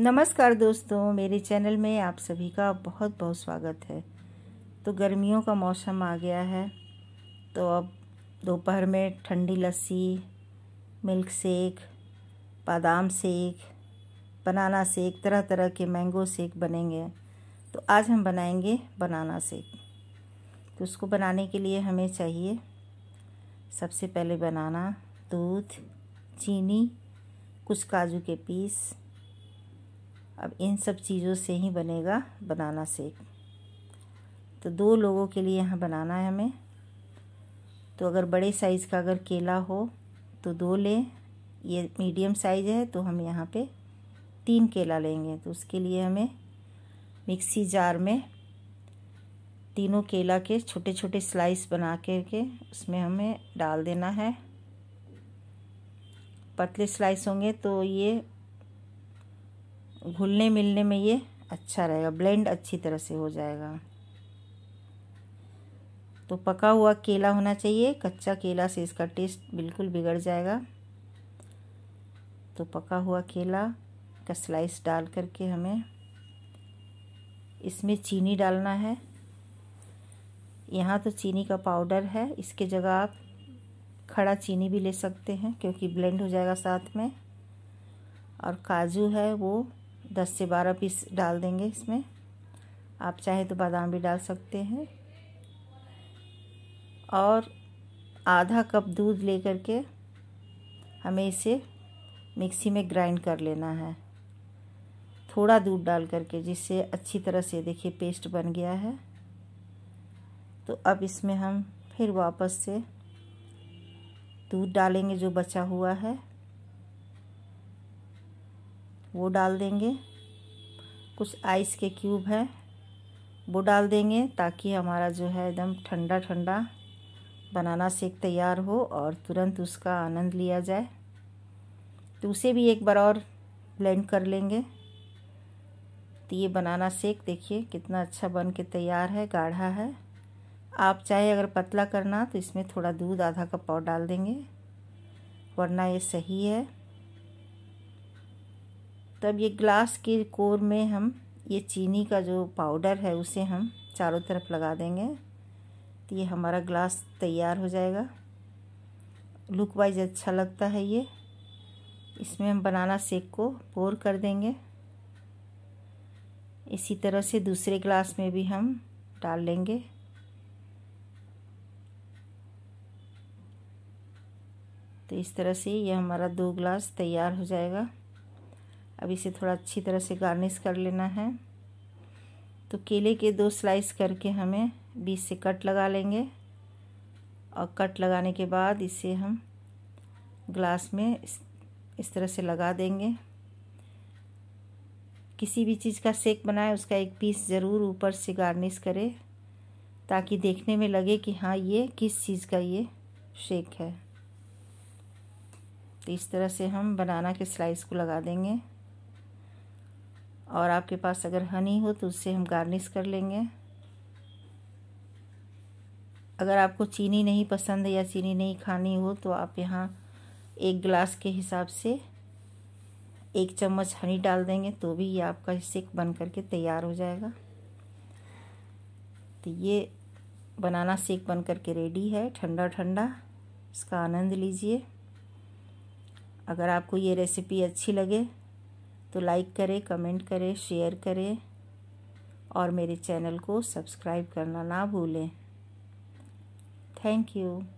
नमस्कार दोस्तों मेरे चैनल में आप सभी का बहुत बहुत स्वागत है तो गर्मियों का मौसम आ गया है तो अब दोपहर में ठंडी लस्सी मिल्क शेक बादाम शेक बनाना शेक तरह तरह के मैंगो शेक बनेंगे तो आज हम बनाएंगे बनाना शेक तो उसको बनाने के लिए हमें चाहिए सबसे पहले बनाना दूध चीनी कुछ काजू के पीस अब इन सब चीज़ों से ही बनेगा बनाना सेक तो दो लोगों के लिए यहाँ बनाना है हमें तो अगर बड़े साइज़ का अगर केला हो तो दो लें ये मीडियम साइज़ है तो हम यहाँ पे तीन केला लेंगे तो उसके लिए हमें मिक्सी जार में तीनों केला के छोटे छोटे स्लाइस बना कर के उसमें हमें डाल देना है पतले स्लाइस होंगे तो ये घुलने मिलने में ये अच्छा रहेगा ब्लेंड अच्छी तरह से हो जाएगा तो पका हुआ केला होना चाहिए कच्चा केला से इसका टेस्ट बिल्कुल बिगड़ जाएगा तो पका हुआ केला का स्लाइस डाल करके हमें इसमें चीनी डालना है यहाँ तो चीनी का पाउडर है इसके जगह आप खड़ा चीनी भी ले सकते हैं क्योंकि ब्लेंड हो जाएगा साथ में और काजू है वो दस से बारह पीस डाल देंगे इसमें आप चाहे तो बादाम भी डाल सकते हैं और आधा कप दूध लेकर के हमें इसे मिक्सी में ग्राइंड कर लेना है थोड़ा दूध डाल करके जिससे अच्छी तरह से देखिए पेस्ट बन गया है तो अब इसमें हम फिर वापस से दूध डालेंगे जो बचा हुआ है वो डाल देंगे कुछ आइस के क्यूब है वो डाल देंगे ताकि हमारा जो है एकदम ठंडा ठंडा बनाना सेक तैयार हो और तुरंत उसका आनंद लिया जाए तो उसे भी एक बार और ब्लेंड कर लेंगे तो ये बनाना सेक देखिए कितना अच्छा बन के तैयार है गाढ़ा है आप चाहे अगर पतला करना तो इसमें थोड़ा दूध आधा कप और डाल देंगे वरना ये सही है तब ये ग्लास के कोर में हम ये चीनी का जो पाउडर है उसे हम चारों तरफ लगा देंगे तो ये हमारा ग्लास तैयार हो जाएगा लुक वाइज अच्छा लगता है ये इसमें हम बनाना सेक को पोर कर देंगे इसी तरह से दूसरे ग्लास में भी हम डाल लेंगे तो इस तरह से ये हमारा दो ग्लास तैयार हो जाएगा अब इसे थोड़ा अच्छी तरह से गार्निश कर लेना है तो केले के दो स्लाइस करके हमें बीच से कट लगा लेंगे और कट लगाने के बाद इसे हम ग्लास में इस, तरह से लगा देंगे किसी भी चीज़ का सेक बनाए उसका एक पीस ज़रूर ऊपर से गार्निश करें ताकि देखने में लगे कि हाँ ये किस चीज़ का ये शेक है तो इस तरह से हम बनाना के स्लाइस को लगा देंगे और आपके पास अगर हनी हो तो उससे हम गार्निश कर लेंगे अगर आपको चीनी नहीं पसंद है या चीनी नहीं खानी हो तो आप यहाँ एक गिलास के हिसाब से एक चम्मच हनी डाल देंगे तो भी ये आपका सेक बन करके तैयार हो जाएगा तो ये बनाना सेक बन करके रेडी है ठंडा ठंडा इसका आनंद लीजिए अगर आपको ये रेसिपी अच्छी लगे तो लाइक करें कमेंट करें शेयर करें और मेरे चैनल को सब्सक्राइब करना ना भूलें थैंक यू